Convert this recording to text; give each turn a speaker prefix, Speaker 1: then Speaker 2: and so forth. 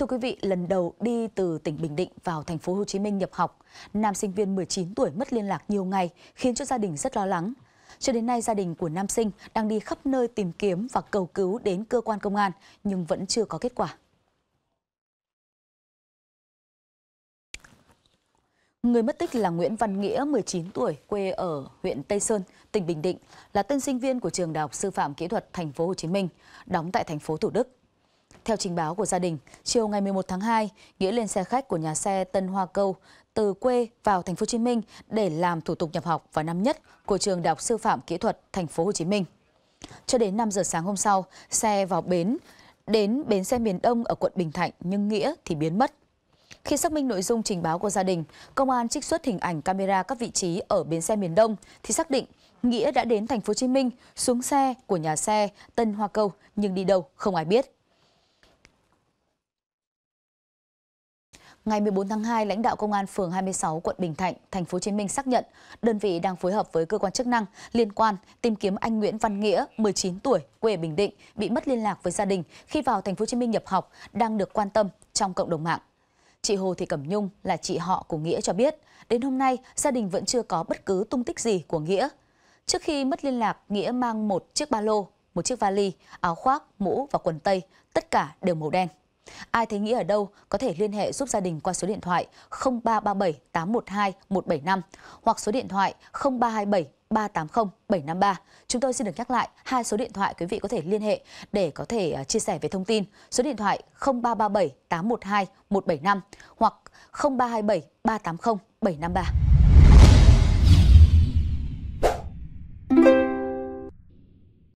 Speaker 1: Thưa quý vị, lần đầu đi từ tỉnh Bình Định vào thành phố Hồ Chí Minh nhập học, nam sinh viên 19 tuổi mất liên lạc nhiều ngày khiến cho gia đình rất lo lắng. Cho đến nay gia đình của nam sinh đang đi khắp nơi tìm kiếm và cầu cứu đến cơ quan công an nhưng vẫn chưa có kết quả. Người mất tích là Nguyễn Văn Nghĩa, 19 tuổi, quê ở huyện Tây Sơn, tỉnh Bình Định, là tân sinh viên của trường Đại học Sư phạm Kỹ thuật Thành phố Hồ Chí Minh, đóng tại thành phố Thủ Đức. Theo trình báo của gia đình, chiều ngày 11 tháng 2, Nghĩa lên xe khách của nhà xe Tân Hoa Câu từ quê vào thành phố Hồ Chí Minh để làm thủ tục nhập học vào năm nhất của trường Đại học Sư phạm Kỹ thuật thành phố Hồ Chí Minh. Cho đến 5 giờ sáng hôm sau, xe vào bến, đến bến xe miền Đông ở quận Bình Thạnh nhưng Nghĩa thì biến mất. Khi xác minh nội dung trình báo của gia đình, công an trích xuất hình ảnh camera các vị trí ở bến xe miền Đông thì xác định Nghĩa đã đến thành phố Hồ Chí Minh, xuống xe của nhà xe Tân Hoa Câu nhưng đi đâu không ai biết. Ngày 14 tháng 2, lãnh đạo Công an phường 26 quận Bình Thạnh, thành phố Hồ Chí Minh xác nhận đơn vị đang phối hợp với cơ quan chức năng liên quan tìm kiếm anh Nguyễn Văn Nghĩa, 19 tuổi, quê Bình Định, bị mất liên lạc với gia đình khi vào thành phố Hồ Chí Minh nhập học, đang được quan tâm trong cộng đồng mạng. Chị Hồ Thị Cẩm Nhung là chị họ của Nghĩa cho biết, đến hôm nay gia đình vẫn chưa có bất cứ tung tích gì của Nghĩa. Trước khi mất liên lạc, Nghĩa mang một chiếc ba lô, một chiếc vali, áo khoác, mũ và quần tây, tất cả đều màu đen. Ai thấy nghĩ ở đâu có thể liên hệ giúp gia đình qua số điện thoại 0337 812 175 hoặc số điện thoại 0327 380 753. Chúng tôi xin được nhắc lại hai số điện thoại quý vị có thể liên hệ để có thể à, chia sẻ về thông tin. Số điện thoại 0337 812 175 hoặc 0327 380 753.